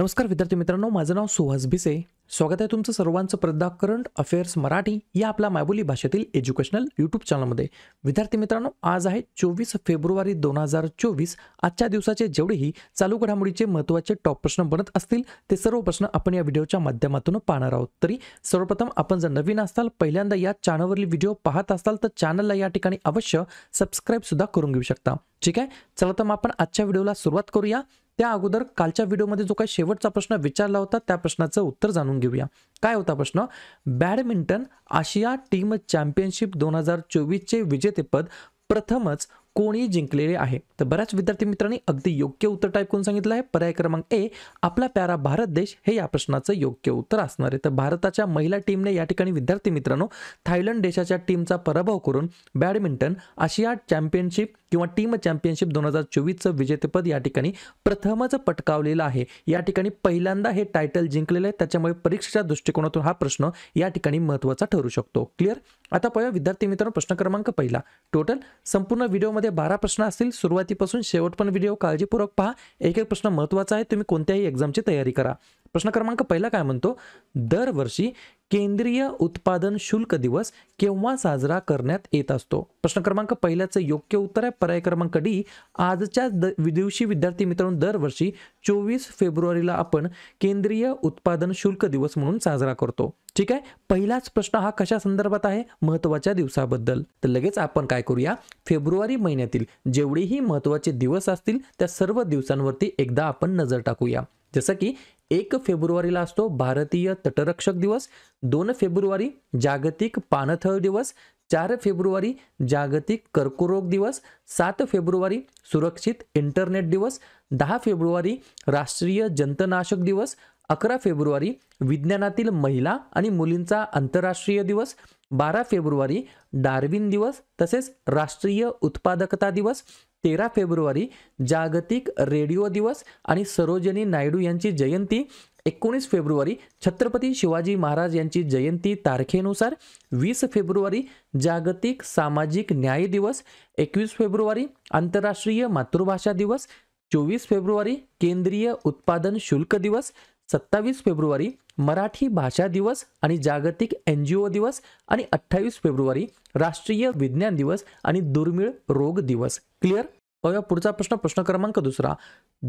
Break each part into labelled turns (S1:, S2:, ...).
S1: नमस्कार विद्यार्थी मित्रांनो माझं नाव सुहास भिसे स्वागत आहे तुमचं सर्वांचं प्रद्धा करंट अफेअर्स मराठी या आपल्या मायबोली भाषेतील एज्युकेशनल यूट्यूब चॅनलमध्ये विद्यार्थी मित्रांनो आज आहे चोवीस फेब्रुवारी दोन हजार चोवीस आजच्या दिवसाचे जेवढेही चालू घडामोडीचे महत्त्वाचे टॉप प्रश्न बनत असतील ते सर्व प्रश्न आपण या व्हिडिओच्या माध्यमातून पाहणार आहोत तरी सर्वप्रथम आपण जर नवीन असाल पहिल्यांदा या चॅनलवरील व्हिडिओ पाहत असाल तर चॅनलला या ठिकाणी अवश्य सुद्धा करून घेऊ शकता ठीक आहे चला तर मग आपण आजच्या व्हिडिओला सुरुवात करूया त्या अगोदर कालच्या व्हिडिओमध्ये जो काही शेवटचा प्रश्न विचारला होता त्या प्रश्नाचं उत्तर जाणून घेऊया काय होता प्रश्न बॅडमिंटन आशिया टीम चॅम्पियनशिप दोन हजार चोवीसचे विजेतेपद प्रथमच कोणी जिंकलेले आहे तर बऱ्याच विद्यार्थी मित्रांनी अगदी योग्य उत्तर टाईप करून सांगितलं आहे पर्याय क्रमांक ए आपला प्यारा भारत देश हे या प्रश्नाचं योग्य उत्तर असणार आहे तर भारताच्या महिला टीमने या ठिकाणी विद्यार्थी मित्रांनो थायलंड देशाच्या टीमचा पराभव करून बॅडमिंटन आशिया चॅम्पियनशिप किंवा टीम चॅम्पियनशिप दोन हजार चोवीसचं विजेतेपद या ठिकाणी प्रथमच पटकावलेलं आहे या ठिकाणी पहिल्यांदा हे टायटल जिंकलेलं आहे त्याच्यामुळे परीक्षेच्या दृष्टिकोनातून हा प्रश्न या ठिकाणी महत्त्वाचा ठरू शकतो क्लिअर आता पाहूया विद्यार्थी मित्रांनो प्रश्न क्रमांक पहिला टोटल संपूर्ण व्हिडिओमध्ये बारा प्रश्न असतील सुरुवातीपासून शेवट पण व्हिडिओ काळजीपूर्वक पहा एक एक प्रश्न महत्त्वाचा आहे तुम्ही कोणत्याही एक्झामची तयारी करा प्रश्न क्रमांक पहिला काय म्हणतो दरवर्षी केंद्रीय उत्पादन शुल्क दिवस केव्हा साजरा करण्यात येत असतो प्रश्न क्रमांक पहिल्याचं योग्य उत्तर आहे पर्याय क्रमांक डी आजच्या दिवशी विद्यार्थी मित्रांनो दरवर्षी चोवीस फेब्रुवारीला आपण केंद्रीय उत्पादन शुल्क दिवस म्हणून साजरा करतो ठीक आहे पहिलाच प्रश्न हा कशा संदर्भात आहे महत्वाच्या दिवसाबद्दल तर लगेच आपण काय करूया फेब्रुवारी महिन्यातील जेवढेही महत्वाचे दिवस असतील त्या सर्व दिवसांवरती एकदा आपण नजर टाकूया जसं की एक फेब्रुवारीला असतो भारतीय तटरक्षक दिवस दोन फेब्रुवारी जागतिक पानथळ दिवस चार फेब्रुवारी जागतिक कर्करोग दिवस सात फेब्रुवारी सुरक्षित इंटरनेट दिवस दहा फेब्रुवारी राष्ट्रीय जंतनाशक दिवस अकरा फेब्रुवारी विज्ञानातील महिला आणि मुलींचा आंतरराष्ट्रीय दिवस बारा फेब्रुवारी डार्विन दिवस तसेच राष्ट्रीय उत्पादकता दिवस तेरा फेब्रुवारी जागतिक रेडिओ दिवस आणि सरोजनी नायडू यांची जयंती एकोणीस फेब्रुवारी छत्रपती शिवाजी महाराज यांची जयंती तारखेनुसार वीस फेब्रुवारी जागतिक सामाजिक न्याय दिवस एकवीस फेब्रुवारी आंतरराष्ट्रीय मातृभाषा दिवस चोवीस फेब्रुवारी केंद्रीय उत्पादन शुल्क दिवस सत्तावीस फेब्रुवारी मराठी भाषा दिवस आणि जागतिक एन जी ओ दिवस आणि अठ्ठावीस फेब्रुवारी राष्ट्रीय विज्ञान दिवस आणि दुर्मिळ रोग दिवस क्लिअर पाहूया पुढचा प्रश्न प्रश्न क्रमांक दुसरा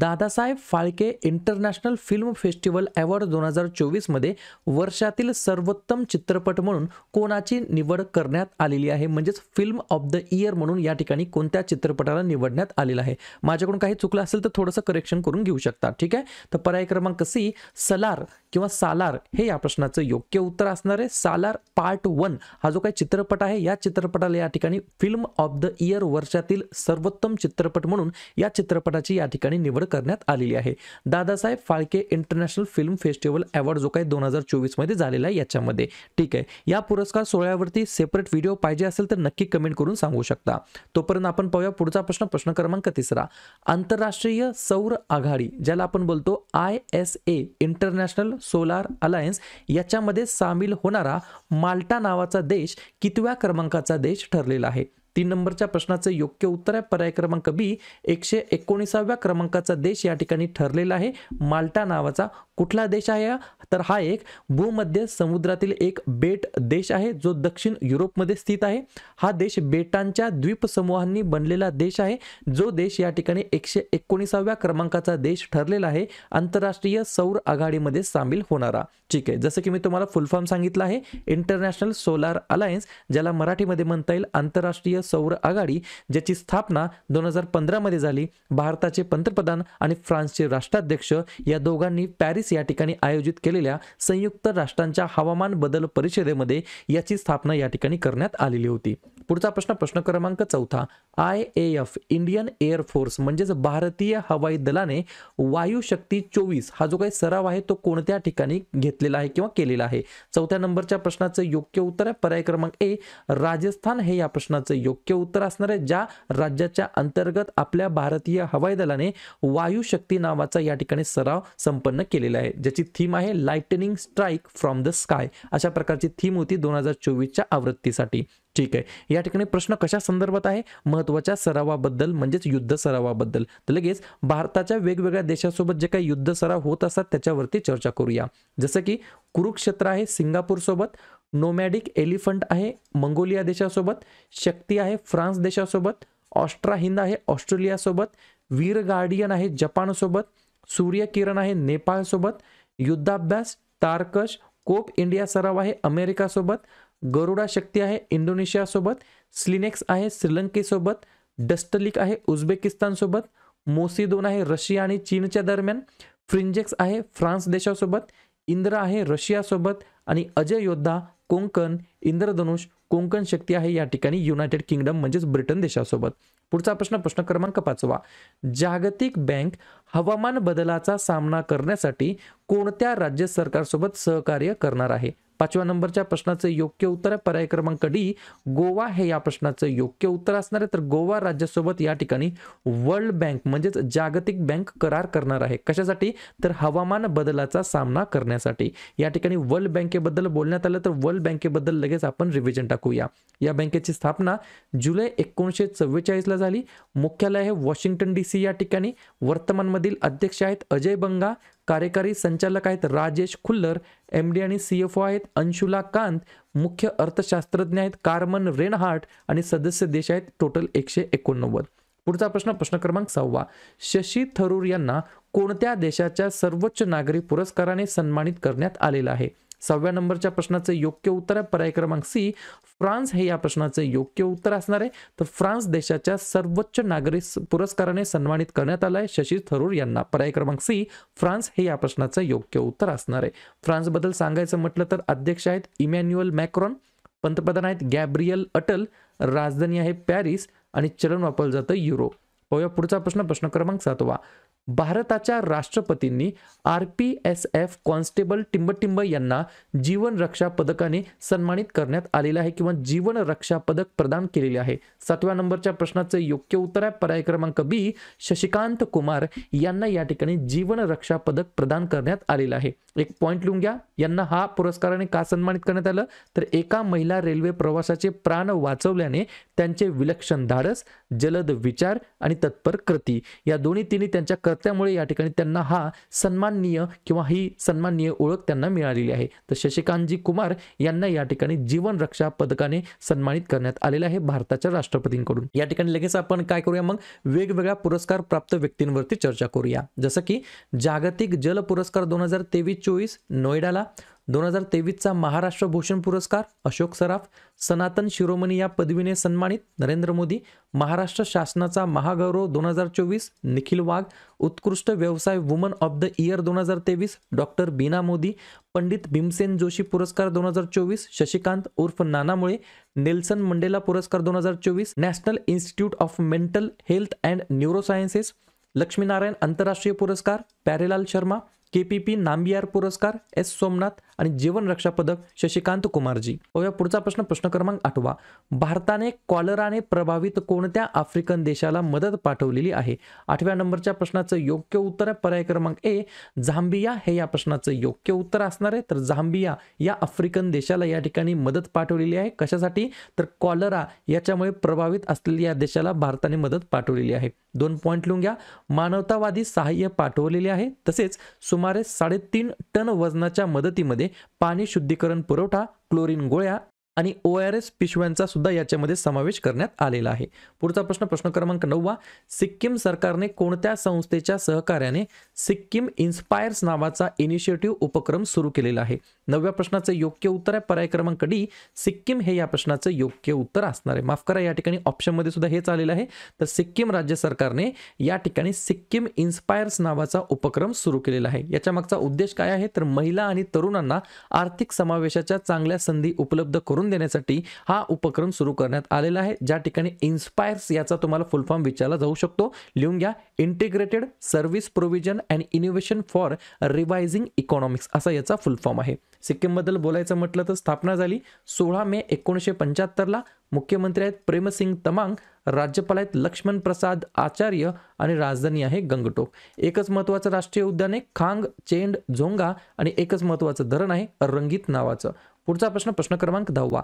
S1: Dadasaheb Phalke international film festival award दोन हजार चोवीसमध्ये वर्षातील सर्वोत्तम चित्रपट म्हणून कोणाची निवड करण्यात आलेली आहे म्हणजेच फिल्म ऑफ द इयर म्हणून या ठिकाणी कोणत्या चित्रपटाला निवडण्यात आलेला आहे माझ्याकडून काही चुकलं असेल तर थोडंसं करेक्शन करून घेऊ शकता ठीक आहे तर पर्याय क्रमांक सी सलार किंवा सालार हे या प्रश्नाचं योग्य उत्तर असणार आहे सालार पार्ट वन हा जो काही चित्रपट आहे या चित्रपटाला या ठिकाणी फिल्म ऑफ द इयर वर्षातील सर्वोत्तम चित्रपट म्हणून या चित्रपटाची या ठिकाणी निवड करण्यात आलेली आहे Dadasaheb Phalke international film festival award जो काही दोन हजार चोवीसमध्ये झालेला आहे याच्यामध्ये ठीक आहे या पुरस्कार सोहळ्यावरती सेपरेट व्हिडिओ पाहिजे असेल तर नक्की कमेंट करून सांगू शकता तोपर्यंत आपण पाहूया पुढचा प्रश्न प्रश्न क्रमांक तिसरा आंतरराष्ट्रीय सौर आघाडी ज्याला आपण बोलतो I S A international solar alliance याच्यामध्ये सामील होणारा माल्टा नावाचा देश कितव्या क्रमांकाचा देश ठरलेला आहे तीन नंबरच्या प्रश्नाचं योग्य उत्तर आहे पर्याय क्रमांक बी एकशे एकोणीसाव्या क्रमांकाचा देश या ठिकाणी ठरलेला आहे माल्टा नावाचा कुठला देश आहे तर हा एक भूमध्य समुद्रातील एक बेट देश आहे जो दक्षिण युरोपमध्ये स्थित आहे हा देश बेटांच्या द्वीपसमूहांनी बनलेला देश आहे जो देश या ठिकाणी एकशे एकोणीसाव्या क्रमांकाचा देश ठरलेला आहे आंतरराष्ट्रीय सौर आघाडीमध्ये सामील होणारा ठीक आहे जसं की मी तुम्हाला फुलफॉर्म सांगितलं आहे इंटरनॅशनल सोलार अलायन्स ज्याला मराठीमध्ये म्हणता येईल आंतरराष्ट्रीय सौर आघाडी ज्याची स्थापना दोन हजार पंधरामध्ये झाली भारताचे पंतप्रधान आणि फ्रान्सचे राष्ट्राध्यक्ष या दोघांनी पॅरिस या ठिकाणी आयोजित केलेल्या संयुक्त राष्ट्रांच्या हवामान बदल परिषदेमध्ये याची स्थापना या ठिकाणी करण्यात आलेली होती पुढचा प्रश्न प्रश्न क्रमांक चौथा I A F Indian air force म्हणजेच भारतीय हवाई दलाने शक्ती चोवीस हा जो काही सराव आहे तो कोणत्या ठिकाणी घेतलेला आहे किंवा केलेला आहे चौथ्या नंबरच्या प्रश्नाचं योग्य उत्तर आहे पर्याय क्रमांक ए राजस्थान हे या प्रश्नाचं योग्य उत्तर असणार आहे ज्या राज्याच्या अंतर्गत आपल्या भारतीय हवाई दलाने वायू शक्ती नावाचा या ठिकाणी सराव संपन्न केलेला आहे ज्याची थीम आहे lightning strike from the sky अशा प्रकारची थीम होती दोन हजार चोवीसच्या आवृत्तीसाठी ठीक आहे या ठिकाणी प्रश्न कशा संदर्भात आहे महत्वाच्या सरावाबद्दल म्हणजेच युद्ध सरावाबद्दल तर लगेच भारताच्या वेगवेगळ्या देशासोबत जे काही युद्ध सराव होत असतात त्याच्यावरती चर्चा करूया जसं की कुरुक्षेत्र आहे सिंगापूरसोबत नोमॅडिक एलिफंट आहे मंगोलिया देशासोबत शक्ती आहे फ्रान्स देशासोबत ऑस्ट्रा हिंद आहे ऑस्ट्रेलियासोबत वीर गार्डियन आहे जपानसोबत सूर्यकिरण आहे नेपाळसोबत युद्धाभ्यास तारकश कोप इंडिया सराव आहे अमेरिकासोबत गरुडा शक्ती आहे इंडोनेशियासोबत स्लिनेक्स आहे श्रीलंकेसोबत डस्टलिक आहे उझबेकिस्तानसोबत मोसिदोन आहे रशिया आणि चीनच्या दरम्यान फ्रिंजेक्स आहे फ्रान्स देशासोबत इंद्र आहे रशियासोबत आणि अजय योद्धा कोंकण इंद्रधनुष कोंकण शक्ती आहे या ठिकाणी युनायटेड किंगडम म्हणजेच ब्रिटन देशासोबत पुढचा प्रश्न प्रश्न क्रमांक पाचवा जागतिक बँक हवामान बदलाचा सामना करण्यासाठी कोणत्या राज्य सरकारसोबत सहकार्य करणार आहे पाचव्या नंबरच्या प्रश्नाचं योग्य उत्तर आहे पर्याय क्रमांक डी गोवा हे या प्रश्नाचं योग्य उत्तर असणार आहे तर गोवा राज्यासोबत या ठिकाणी वर्ल्ड बँक म्हणजेच जागतिक बँक करार करणार आहे कशासाठी तर हवामान बदलाचा सामना करण्यासाठी या ठिकाणी वर्ल्ड बँकेबद्दल बोलण्यात आलं तर वर्ल्ड बँकेबद्दल लगेच आपण रिव्हिजन टाकूया या बँकेची स्थापना जुलै एकोणीसशे ला झाली मुख्यालय आहे वॉशिंग्टन डी सी या ठिकाणी वर्तमानमधील अध्यक्ष आहेत अजय बंगा कार्यकारी संचालक आहेत राजेश खुल्लर एम डी आणि सी एफ ओ आहेत अंशुला कांत मुख्य अर्थशास्त्रज्ञ आहेत कार्मन रेनहार्ट आणि सदस्य देश आहेत टोटल एकशे एकोणनव्वद पुढचा प्रश्न प्रश्न क्रमांक सहावा शशी थरूर यांना कोणत्या देशाच्या सर्वोच्च नागरी पुरस्काराने सन्मानित करण्यात आलेला आहे सहाव्या नंबरच्या प्रश्नाचं योग्य उत्तर आहे पर्याय क्रमांक सी फ्रान्स हे या प्रश्नाचं योग्य उत्तर असणार आहे तर फ्रान्स देशाच्या सर्वोच्च नागरिक पुरस्काराने सन्मानित करण्यात आलाय शशी थरूर यांना पर्याय क्रमांक सी फ्रान्स हे या प्रश्नाचं योग्य उत्तर असणार आहे फ्रान्सबद्दल सांगायचं म्हटलं तर अध्यक्ष आहेत इमॅन्युअल मॅक्रॉन पंतप्रधान आहेत गॅब्रियल अटल राजधानी आहे पॅरिस आणि चलन वापरलं जातं युरो पाहूया पुढचा प्रश्न प्रश्न क्रमांक सातवा भारताच्या राष्ट्रपतींनी R P S F constable टिंबटिंब यांना जीवन रक्षा पदकाने सन्मानित करण्यात आलेलं आहे किंवा जीवन रक्षा पदक प्रदान केलेले आहे सातव्या नंबरच्या प्रश्नाचं योग्य उत्तर आहे पर्याय क्रमांक बी शशिकांत कुमार यांना या ठिकाणी जीवन रक्षा पदक प्रदान करण्यात आलेलं आहे एक पॉईंट लिहून घ्या यांना हा पुरस्काराने का सन्मानित करण्यात आलं तर एका महिला रेल्वे प्रवासाचे प्राण वाचवल्याने त्यांचे विलक्षण धाडस जलद विचार आणि तत्पर कृती या दोन्ही तिन्ही त्यांच्या तर त्यामुळे या ठिकाणी त्यांना हा सन्माननीय किंवा ही सन्माननीय ओळख त्यांना मिळालेली आहे तर शशिकांतजी कुमार यांना या ठिकाणी जीवन रक्षा पदकाने सन्मानित करण्यात आलेलं आहे भारताच्या राष्ट्रपतींकडून या ठिकाणी लगेच आपण काय करूया मग वेगवेगळ्या पुरस्कार प्राप्त व्यक्तींवरती चर्चा करूया जसं की जागतिक जल पुरस्कार दोन हजार तेवीस चोवीस नोएडाला दोन हजार तेवीसचा महाराष्ट्र भूषण पुरस्कार अशोक सराफ सनातन शिरोमणी या पदवीने सन्मानित नरेंद्र मोदी महाराष्ट्र शासनाचा महागौरव दोन हजार चोवीस निखिल वाघ उत्कृष्ट व्यवसाय वुमन ऑफ द इयर दोन हजार तेवीस डॉक्टर बीना मोदी पंडित भीमसेन जोशी पुरस्कार दोन हजार चोवीस शशिकांत उर्फ नानामुळे नेल्सन मंडेला पुरस्कार दोन हजार चोवीस National Institute of Mental Health and Neurosciences Lakshminarayan आंतरराष्ट्रीय पुरस्कार Pyarelal Sharma K P P Nambiar पुरस्कार एस सोमनाथ आणि जीवन रक्षा पदक शशिकांत कुमारजी या पुढचा प्रश्न प्रश्न क्रमांक आठवा भारताने कॉलराने प्रभावित कोणत्या आफ्रिकन देशाला मदत पाठवलेली आहे आठव्या नंबरच्या प्रश्नाचं योग्य उत्तर आहे पर्याय क्रमांक ए झांबिया हे या प्रश्नाचं योग्य उत्तर असणार आहे तर झांबिया या आफ्रिकन देशाला या ठिकाणी मदत पाठवलेली आहे कशासाठी तर कॉलरा याच्यामुळे प्रभावित असलेल्या या देशाला भारताने मदत पाठवलेली आहे दोन पॉईंट लिहून घ्या मानवतावादी सहाय्य पाठवलेले आहे तसेच सुमारे साडेतीन टन वजनाच्या मदतीमध्ये पाणी शुद्धीकरण पुरवठा क्लोरीन गोळ्या आणि ओ आर एस पिशव्यांचा सुद्धा याच्यामध्ये समावेश करण्यात आलेला आहे पुढचा प्रश्न प्रश्न क्रमांक नववा सिक्कीम सरकारने कोणत्या संस्थेच्या सहकार्याने सिक्कीम इन्स्पायर्स नावाचा इनिशिएटिव्ह उपक्रम सुरू केलेला आहे नवव्या प्रश्नाचं योग्य उत्तर आहे पर्याय क्रमांक डी सिक्कीम हे या प्रश्नाचं योग्य उत्तर असणार आहे माफ करा या ठिकाणी ऑप्शनमध्ये सुद्धा हेच आलेलं आहे तर सिक्कीम राज्य सरकारने या ठिकाणी सिक्कीम इन्स्पायर्स नावाचा उपक्रम सुरू केलेला आहे याच्या मागचा उद्देश काय आहे तर महिला आणि तरुणांना आर्थिक समावेशाच्या चांगल्या संधी उपलब्ध करून देण्यासाठी हा उपक्रम सुरू करण्यात आलेला आहे ज्या ठिकाणी इन्स्पायर्स याचा तुम्हाला फुल फॉर्म विचारला जाऊ शकतो लिहून घ्या integrated service provision and innovation for revising economics असा याचा फुल फॉर्म आहे सिक्कीमबद्दल बोलायचं म्हटलं तर स्थापना झाली सोळा मे एकोणीसशे पंच्याहत्तरला मुख्यमंत्री आहेत प्रेमसिंग तमांग राज्यपाल आहेत लक्ष्मण प्रसाद आचार्य आणि राजधानी आहे गंगटोक एकच महत्त्वाचं राष्ट्रीय उद्यान आहे खांग चेंड झोंगा आणि एकच महत्त्वाचं धरण आहे रंगीत नावाचं पुढचा प्रश्न प्रश्न क्रमांक दहावा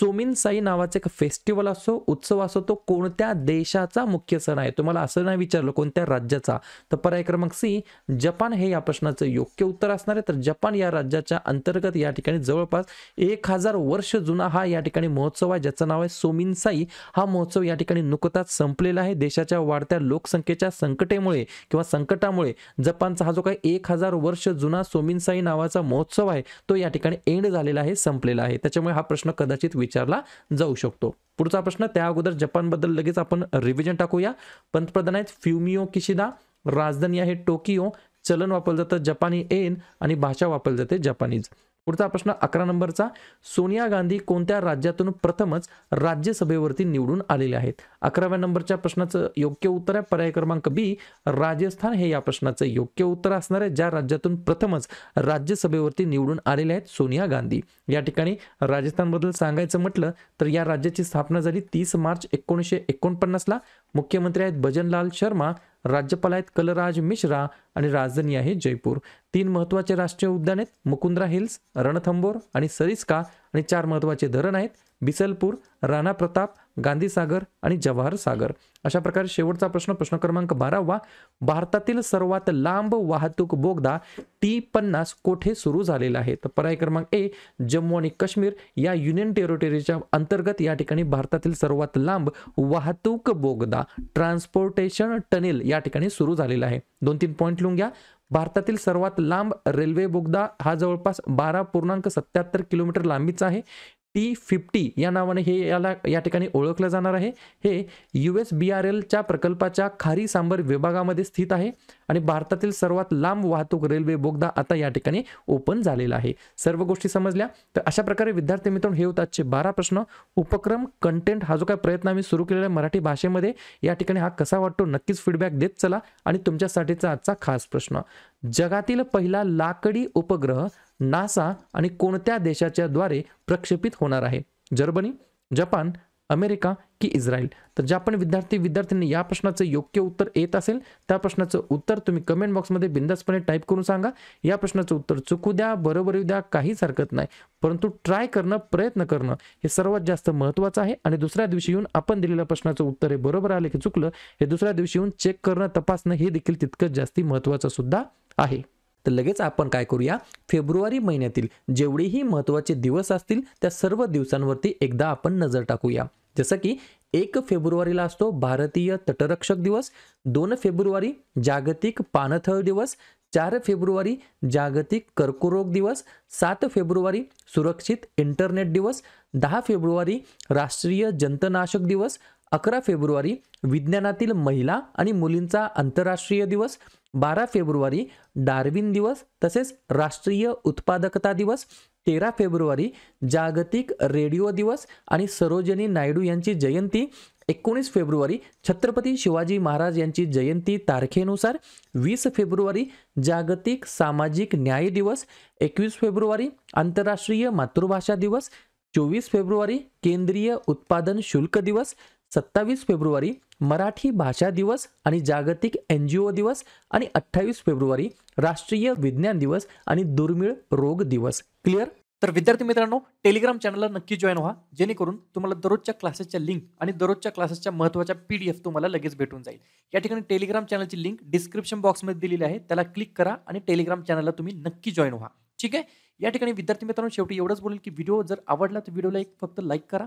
S1: सोमिन साई नावाचा एक फेस्टिवल असो उत्सव असो तो कोणत्या देशाचा मुख्य सण आहे तुम्हाला असं नाही विचारलं कोणत्या राज्याचा तर पर्याय क्रमांक सी जपान हे या प्रश्नाचं योग्य उत्तर असणार आहे तर जपान या राज्याच्या अंतर्गत या ठिकाणी जवळपास एक हजार वर्ष जुना हा या ठिकाणी महोत्सव आहे ज्याचं नाव आहे सोमिनसाई हा महोत्सव या ठिकाणी नुकताच संपलेला आहे देशाच्या वाढत्या लोकसंख्येच्या संकटेमुळे किंवा संकटामुळे जपानचा हा जो काही एक हजार वर्ष जुना सोमिन साई नावाचा महोत्सव आहे तो या ठिकाणी एंड झालेला आहे संपलेला आहे त्याच्यामुळे हा प्रश्न कदाचित विचारला जाऊ शकतो पुढचा प्रश्न त्या अगोदर जपानबद्दल लगेच आपण रिव्हिजन टाकूया पंतप्रधान आहेत फ्युमिओ किशिदा राजधानी आहे टोकियो चलन वापरलं जातं जपानी एन आणि भाषा वापरली जाते जपानीज पुढचा प्रश्न अकरा नंबरचा सोनिया गांधी कोणत्या राज्यातून प्रथमच राज्यसभेवरती निवडून आलेले आहेत अकराव्या नंबरच्या प्रश्नाचं योग्य उत्तर आहे पर्याय क्रमांक बी राजस्थान हे या प्रश्नाचं योग्य उत्तर असणार आहे ज्या राज्यातून प्रथमच राज्यसभेवरती निवडून आलेले आहेत सोनिया गांधी या ठिकाणी राजस्थानबद्दल सांगायचं म्हटलं तर या राज्याची स्थापना झाली तीस मार्च एकोणीसशे एकोणपन्नासला मुख्यमंत्री आहेत भजनलाल शर्मा राज्यपाल आहेत कलराज मिश्रा आणि राजधानी आहे जयपूर तीन महत्वाचे राष्ट्रीय उद्यान आहेत मुकुंद्रा हिल्स रणथंबोर आणि सरिस्का आणि चार महत्वाचे धरण आहेत बिसलपूर राणा प्रताप गांधीसागर आणि जवाहर सागर अशा प्रकारे शेवटचा प्रश्न प्रश्न क्रमांक बारावा भारतातील सर्वात लांब वाहतूक बोगदा टी पन्नास कोठे सुरू झालेला आहे तर पर्याय क्रमांक ए जम्मू आणि काश्मीर या युनियन टेरिटरीच्या अंतर्गत या ठिकाणी भारतातील सर्वात लांब वाहतूक बोगदा ट्रान्सपोर्टेशन टनेल या ठिकाणी सुरू झालेला आहे दोन तीन पॉईंट लिहून घ्या भारतातील सर्वात लांब रेल्वे बोगदा हा जवळपास बारा पूर्णांक सत्याहत्तर किलोमीटर लांबीचा आहे टी फिफ्टी या नावाने हे याला या ठिकाणी ओळखलं जाणार आहे हे यू एस बी आर एलच्या प्रकल्पाच्या खारी सांबर विभागामध्ये स्थित आहे आणि भारतातील सर्वात लांब वाहतूक रेल्वे बोगदा आता या ठिकाणी ओपन झालेला आहे सर्व गोष्टी समजल्या तर अशा प्रकारे विद्यार्थी मित्रांनो हे होतं आजचे बारा प्रश्न उपक्रम कंटेंट हा जो काय प्रयत्न आम्ही सुरू केलेला आहे मराठी भाषेमध्ये या ठिकाणी हा कसा वाटतो नक्कीच फीडबॅक देत चला आणि तुमच्यासाठीचा आजचा खास प्रश्न जगातील पहिला लाकडी उपग्रह नासा आणि कोणत्या देशाच्या द्वारे प्रक्षेपित होणार आहे जर्मनी जपान अमेरिका की इस्रायल तर ज्या पण विद्यार्थी विद्यार्थ्यांनी या प्रश्नाचं योग्य उत्तर येत असेल त्या प्रश्नाचं उत्तर तुम्ही कमेंट बॉक्समध्ये बिंदासपणे टाईप करून सांगा या प्रश्नाचं उत्तर चुकू द्या बरोबर द्या काहीच हरकत नाही परंतु ट्राय करणं प्रयत्न करणं हे सर्वात जास्त महत्वाचं आहे आणि दुसऱ्या दिवशी येऊन आपण दिलेल्या प्रश्नाचं उत्तर हे बरोबर आलं की चुकलं हे दुसऱ्या दिवशी येऊन चेक करणं तपासणं हे देखील तितकंच जास्ती महत्वाचं सुद्धा आहे तर लगेच आपण काय करूया फेब्रुवारी महिन्यातील जेवढेही महत्त्वाचे दिवस असतील त्या सर्व दिवसांवरती एकदा आपण नजर टाकूया जसं की एक फेब्रुवारीला असतो भारतीय तटरक्षक दिवस दोन फेब्रुवारी जागतिक पानथळ दिवस चार फेब्रुवारी जागतिक कर्करोग दिवस सात फेब्रुवारी सुरक्षित इंटरनेट दिवस दहा फेब्रुवारी राष्ट्रीय जंतनाशक दिवस अकरा फेब्रुवारी विज्ञानातील महिला आणि मुलींचा आंतरराष्ट्रीय दिवस बारा फेब्रुवारी डार्विन दिवस तसेच राष्ट्रीय उत्पादकता दिवस तेरा फेब्रुवारी जागतिक रेडिओ दिवस आणि सरोजनी नायडू यांची जयंती एकोणीस फेब्रुवारी छत्रपती शिवाजी महाराज यांची जयंती तारखेनुसार वीस फेब्रुवारी जागतिक सामाजिक न्याय दिवस एकवीस फेब्रुवारी आंतरराष्ट्रीय मातृभाषा दिवस चोवीस फेब्रुवारी केंद्रीय उत्पादन शुल्क दिवस सत्तावीस फेब्रुवारी मराठी भाषा दिवस आणि जागतिक एन जी ओ दिवस आणि अठ्ठावीस फेब्रुवारी राष्ट्रीय विज्ञान दिवस आणि दुर्मिळ रोग दिवस क्लिअर तर विद्यार्थी मित्रांनो टेलिग्राम चॅनलला नक्की जॉईन व्हा जेणेकरून तुम्हाला दररोजच्या क्लासेसच्या लिंक आणि दररोजच्या क्लासेसच्या महत्त्वाच्या पी डी एफ तुम्हाला लगेच भेटून जाईल या ठिकाणी टेलिग्राम चॅनलची लिंक डिस्क्रिप्शन बॉक्समध्ये दिलेली आहे त्याला क्लिक करा आणि टेलिग्राम चॅनलला तुम्ही नक्की जॉईन व्हा ठीक आहे या ठिकाणी विद्यार्थी मित्रांनो शेवटी एवढंच बोलेल की व्हिडिओ जर आवडला तर व्हिडिओला एक फक्त लाईक करा